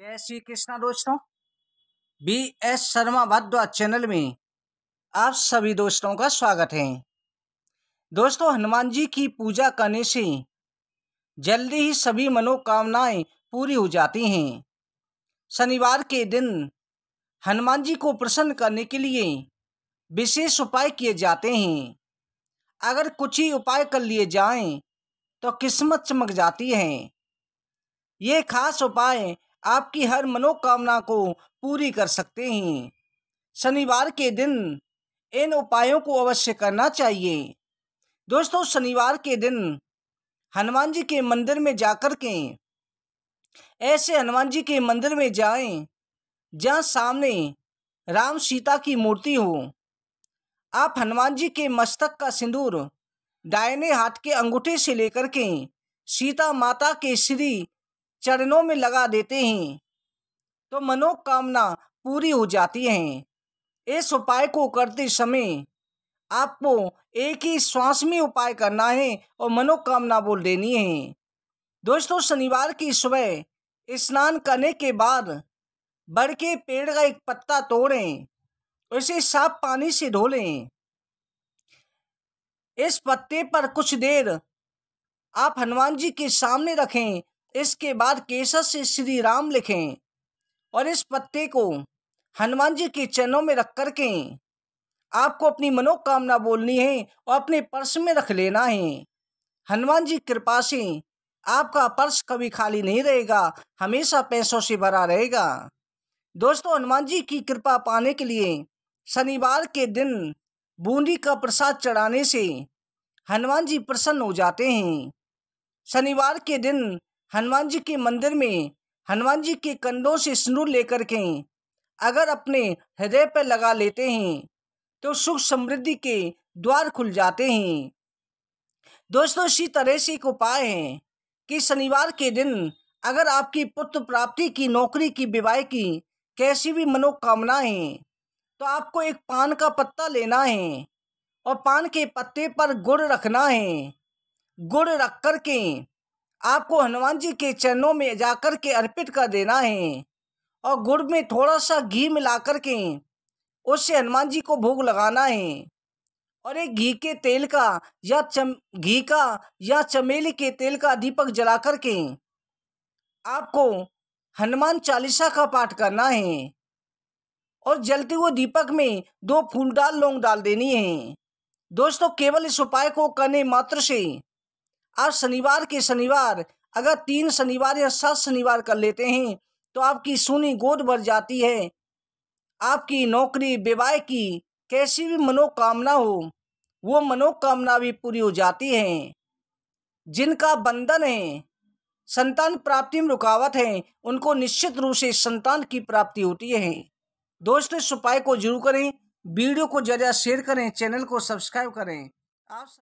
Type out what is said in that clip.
जय श्री कृष्णा दोस्तों B S Sharma Bhadwa channel में आप सभी दोस्तों का स्वागत है दोस्तों हनुमान जी की पूजा करने से जल्दी ही सभी मनोकामनाएं पूरी हो जाती हैं शनिवार के दिन हनुमान जी को प्रसन्न करने के लिए विशेष उपाय किए जाते हैं अगर कुछ ही उपाय कर लिए जाएं तो किस्मत चमक जाती है ये खास उपाय आपकी हर मनोकामना को पूरी कर सकते हैं शनिवार के दिन इन उपायों को अवश्य करना चाहिए दोस्तों शनिवार के दिन हनुमान जी के मंदिर में जाकर के ऐसे हनुमान जी के मंदिर में जाएं जहाँ सामने राम सीता की मूर्ति हो आप हनुमान जी के मस्तक का सिंदूर दायने हाथ के अंगूठे से लेकर के सीता माता के श्री चरणों में लगा देते हैं तो मनोकामना पूरी हो जाती है इस उपाय को करते समय आपको एक ही श्वास में उपाय करना है और मनोकामना बोल देनी है दोस्तों शनिवार की सुबह स्नान करने के बाद बड़ के पेड़ का एक पत्ता तोड़ें इसे साफ पानी से धो लें इस पत्ते पर कुछ देर आप हनुमान जी के सामने रखें इसके बाद केसर से श्री राम लिखें और इस पत्ते को हनुमान जी के चरणों में रख करके आपको अपनी मनोकामना बोलनी है और अपने पर्स में रख लेना है हनुमान जी कृपा से आपका पर्स कभी खाली नहीं रहेगा हमेशा पैसों से भरा रहेगा दोस्तों हनुमान जी की कृपा पाने के लिए शनिवार के दिन बूंदी का प्रसाद चढ़ाने से हनुमान जी प्रसन्न हो जाते हैं शनिवार के दिन हनुमान जी के मंदिर में हनुमान जी के कंधों से सिंदूर लेकर के अगर अपने हृदय पर लगा लेते हैं तो सुख समृद्धि के द्वार खुल जाते हैं दोस्तों इसी तरह से एक उपाय है कि शनिवार के दिन अगर आपकी पुत्र प्राप्ति की नौकरी की विवाह की कैसी भी मनोकामना है तो आपको एक पान का पत्ता लेना है और पान के पत्ते पर गुड़ रखना है गुड़ रख कर के आपको हनुमान जी के चरणों में जाकर के अर्पित कर देना है और गुड़ में थोड़ा सा घी मिला कर के उससे हनुमान जी को भोग लगाना है और एक घी के तेल का या चम घी का या चमेली के तेल का दीपक जला कर के आपको हनुमान चालीसा का पाठ करना है और जलते हुए दीपक में दो फूलदार लौंग डाल देनी है दोस्तों केवल इस उपाय को करने मात्र से आप शनिवार के शनिवार अगर तीन शनिवार या सात शनिवार कर लेते हैं तो आपकी सुनी गोद बढ़ जाती है आपकी नौकरी विवाह की कैसी भी मनोकामना हो वो मनोकामना भी पूरी हो जाती है जिनका बंधन है संतान प्राप्ति में रुकावट है उनको निश्चित रूप से संतान की प्राप्ति होती है दोस्तों इस उपाय को जरूर करें वीडियो को ज़्यादा शेयर करें चैनल को सब्सक्राइब करें आप